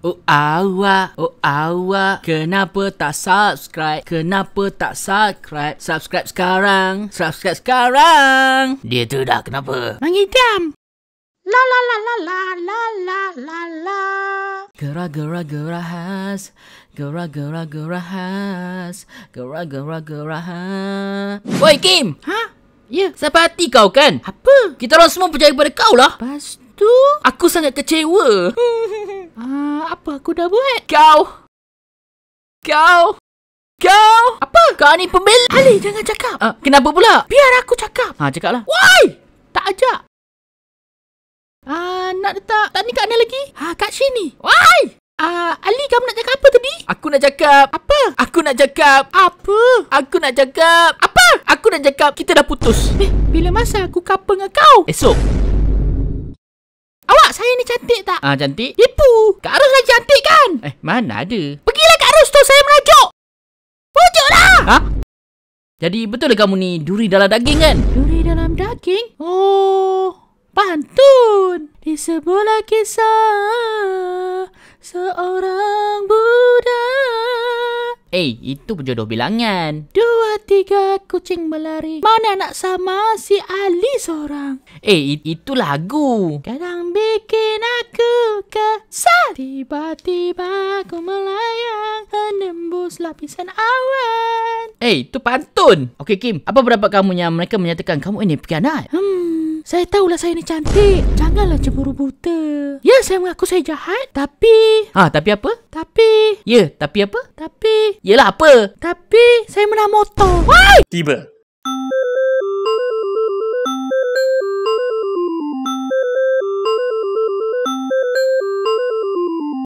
Oh awa, oh awa, Kenapa tak subscribe? Kenapa tak subscribe? Subscribe sekarang Subscribe sekarang Dia tu dah kenapa? Mengidam La la la la la la la la la Gerah gerah gerah has Gerah gerah gerah has Gerah gerah gerah has Boy Kim! Ha? Ya? Yeah. Sampai hati kau kan? Apa? Kita orang semua percaya kepada kau lah Pastu, Aku sangat kecewa apa aku dah buat? Kau! Kau! Kau! Apa? Kau ni pembeli! Ali, jangan cakap! Uh, kenapa pula? Biar aku cakap! Ha, cakap lah. Why? Tak ajak! Ah, uh, nak letak tak ni kat mana lagi? Ha, kat sini! Why? Ah, uh, Ali, kamu nak cakap apa tadi? Aku nak cakap... Apa? Aku nak cakap... Apa? Aku nak cakap... Apa? Aku nak cakap kita dah putus. Eh, bila masa aku couple dengan kau? Esok. Awak, saya ni cantik tak? Ah, uh, cantik? Tipu! Kak Arus mana ada? Pergilah kat Rus tu, saya merajuk! Pujuklah! Ha? Jadi betul kamu ni duri dalam daging kan? Duri dalam daging? Oh, pantun! Di sebuah kisah seorang budak. Eh, hey, itu berjodoh bilangan. Dua, tiga kucing melari. Mana nak sama si Ali seorang? Eh, hey, it- itu lagu. Kan Tiba-tiba aku melayang Menembus lapisan awan Eh, hey, tu pantun Okey, Kim Apa pendapat kamu yang mereka menyatakan kamu ini pengkhianat? Hmm saya tahulah saya ini cantik. Janganlah cemburu buta. Ya, saya mengaku saya jahat. Tapi... Ah, tapi apa? Tapi... Ya, tapi apa? Tapi... Yelah apa? Tapi... Saya menang motor. Wah! Tiba.